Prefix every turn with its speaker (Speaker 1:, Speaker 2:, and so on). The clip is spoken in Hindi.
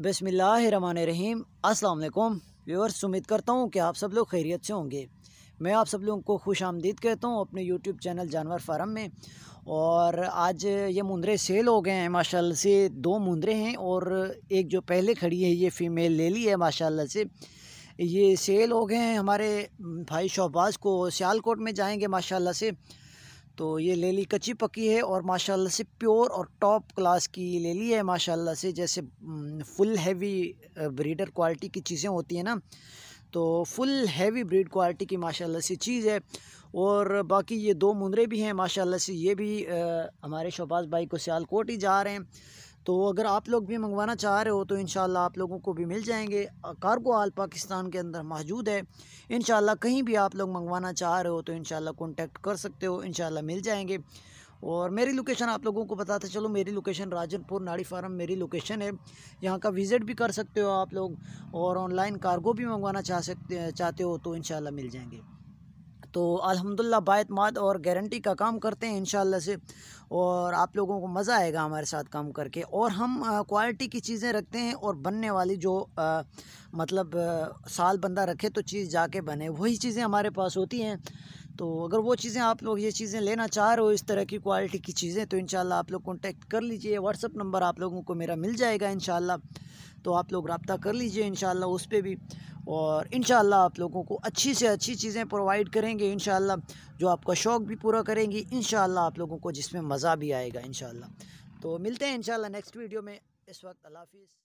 Speaker 1: बसमीम अस्सलाम व्यूअर्स उम्मीद करता हूँ कि आप सब लोग खैरियत से होंगे मैं आप सब लोगों को खुश आमदीद कहता हूँ अपने यूट्यूब चैनल जानवर फार्म में और आज ये मुंदरे सेल हो गए हैं माशाल्लाह से दो मुंदरे हैं और एक जो पहले खड़ी है ये फ़ीमेल ले ली है माशाल्लाह से ये सेल हो गए हैं हमारे भाई शहबाज को सियालकोट में जाएँगे माशाला से तो ये ले ली कच्ची पकी है और माशाल्लाह से प्योर और टॉप क्लास की ले ली है माशाल्लाह से जैसे फुल हैवी ब्रीडर क्वालिटी की चीज़ें होती हैं ना तो फुल हैवी ब्रीड क्वालिटी की माशाल्लाह से चीज़ है और बाकी ये दो मुंदरे भी हैं माशाल्लाह से ये भी आ, हमारे शहबाज भाई को सियालकोट ही जा रहे हैं तो अगर आप लोग भी मंगवाना चाह रहे हो तो इन आप लोगों को भी मिल जाएंगे कार्गो आल पाकिस्तान के अंदर मौजूद है इन कहीं भी आप लोग मंगवाना चाह रहे हो तो इन कॉन्टेक्ट कर सकते हो इन मिल जाएंगे और मेरी लोकेशन आप लोगों को बताते चलो मेरी लोकेशन राजनपुर नाड़ी फार्म मेरी लोकेशन है यहाँ का विज़िट भी कर सकते हो आप लोग और ऑनलाइन कार्गो भी मंगवाना चाह सकते चाहते हो तो इन मिल जाएंगे तो बात माद और गारंटी का काम करते हैं इन से और आप लोगों को मज़ा आएगा हमारे साथ काम करके और हम क्वालिटी की चीज़ें रखते हैं और बनने वाली जो आ, मतलब आ, साल बंदा रखे तो चीज़ जाके बने वही चीज़ें हमारे पास होती हैं तो अगर वो चीज़ें आप लोग ये चीज़ें लेना चाह रहे हो इस तरह की क्वालिटी की चीज़ें तो इन आप लोग कॉन्टेक्ट कर लीजिए व्हाट्सअप नंबर आप लोगों को मेरा मिल जाएगा इन तो आप लोग रबता कर लीजिए इन उस पर भी और इन आप लोगों को अच्छी से अच्छी चीज़ें प्रोवाइड करेंगे इन जो आपका शौक़ भी पूरा करेंगी इन आप लोगों को जिसमें मज़ा भी आएगा इन तो मिलते हैं इन नेक्स्ट वीडियो में इस वक्त अल्लाफ़